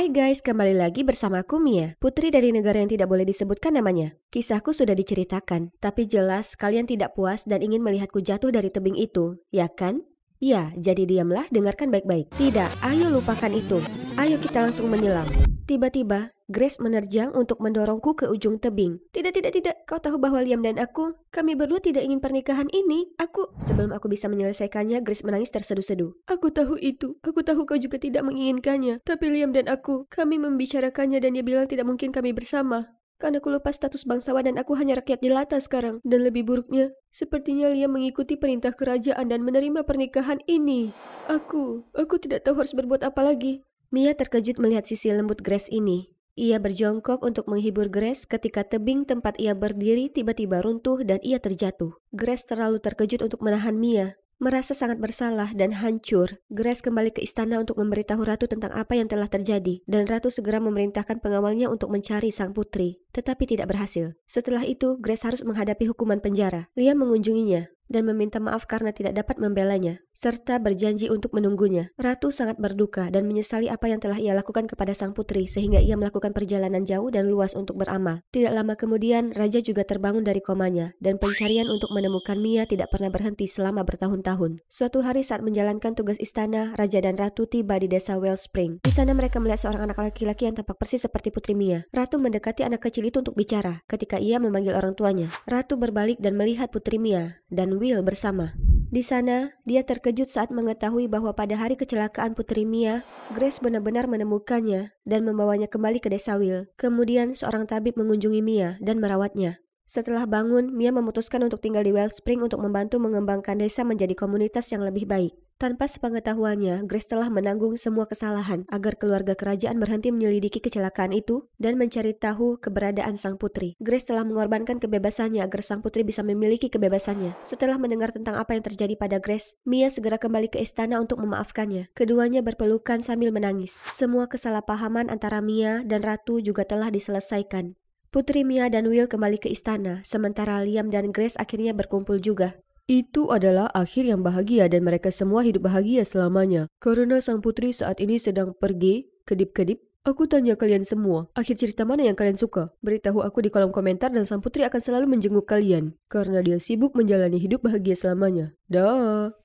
Hai guys, kembali lagi bersama aku Mia, putri dari negara yang tidak boleh disebutkan namanya. Kisahku sudah diceritakan, tapi jelas kalian tidak puas dan ingin melihatku jatuh dari tebing itu, ya kan? Ya, jadi diamlah, dengarkan baik-baik. Tidak, ayo lupakan itu. Ayo kita langsung menyelam. Tiba-tiba, Grace menerjang untuk mendorongku ke ujung tebing. Tidak, tidak, tidak. Kau tahu bahwa Liam dan aku, kami berdua tidak ingin pernikahan ini. Aku, sebelum aku bisa menyelesaikannya, Grace menangis terseduh-seduh. Aku tahu itu. Aku tahu kau juga tidak menginginkannya. Tapi Liam dan aku, kami membicarakannya dan dia bilang tidak mungkin kami bersama. Karena aku lupa status bangsawan dan aku hanya rakyat jelata sekarang. Dan lebih buruknya, sepertinya Liam mengikuti perintah kerajaan dan menerima pernikahan ini. Aku, aku tidak tahu harus berbuat apa lagi. Mia terkejut melihat sisi lembut Grace ini. Ia berjongkok untuk menghibur Grace ketika tebing tempat ia berdiri tiba-tiba runtuh dan ia terjatuh. Grace terlalu terkejut untuk menahan Mia. Merasa sangat bersalah dan hancur, Grace kembali ke istana untuk memberitahu Ratu tentang apa yang telah terjadi, dan Ratu segera memerintahkan pengawalnya untuk mencari sang putri, tetapi tidak berhasil. Setelah itu, Grace harus menghadapi hukuman penjara. Lia mengunjunginya, dan meminta maaf karena tidak dapat membelanya, serta berjanji untuk menunggunya. Ratu sangat berduka dan menyesali apa yang telah ia lakukan kepada sang putri sehingga ia melakukan perjalanan jauh dan luas untuk beramal. Tidak lama kemudian, Raja juga terbangun dari komanya dan pencarian untuk menemukan Mia tidak pernah berhenti selama bertahun-tahun. Suatu hari saat menjalankan tugas istana, Raja dan Ratu tiba di desa Wellspring. Di sana mereka melihat seorang anak laki-laki yang tampak persis seperti putri Mia. Ratu mendekati anak kecil itu untuk bicara ketika ia memanggil orang tuanya. Ratu berbalik dan melihat putri Mia dan Will bersama. Di sana, dia terkejut saat mengetahui bahwa pada hari kecelakaan Putri Mia, Grace benar-benar menemukannya dan membawanya kembali ke desa Will. Kemudian, seorang tabib mengunjungi Mia dan merawatnya. Setelah bangun, Mia memutuskan untuk tinggal di Wellspring untuk membantu mengembangkan desa menjadi komunitas yang lebih baik. Tanpa sepengetahuannya, Grace telah menanggung semua kesalahan agar keluarga kerajaan berhenti menyelidiki kecelakaan itu dan mencari tahu keberadaan sang putri. Grace telah mengorbankan kebebasannya agar sang putri bisa memiliki kebebasannya. Setelah mendengar tentang apa yang terjadi pada Grace, Mia segera kembali ke istana untuk memaafkannya. Keduanya berpelukan sambil menangis. Semua kesalahpahaman antara Mia dan Ratu juga telah diselesaikan. Putri Mia dan Will kembali ke istana, sementara Liam dan Grace akhirnya berkumpul juga. Itu adalah akhir yang bahagia dan mereka semua hidup bahagia selamanya. Karena sang putri saat ini sedang pergi, kedip-kedip, Aku tanya kalian semua, akhir cerita mana yang kalian suka? Beritahu aku di kolom komentar dan sang putri akan selalu menjenguk kalian. Karena dia sibuk menjalani hidup bahagia selamanya. Dah.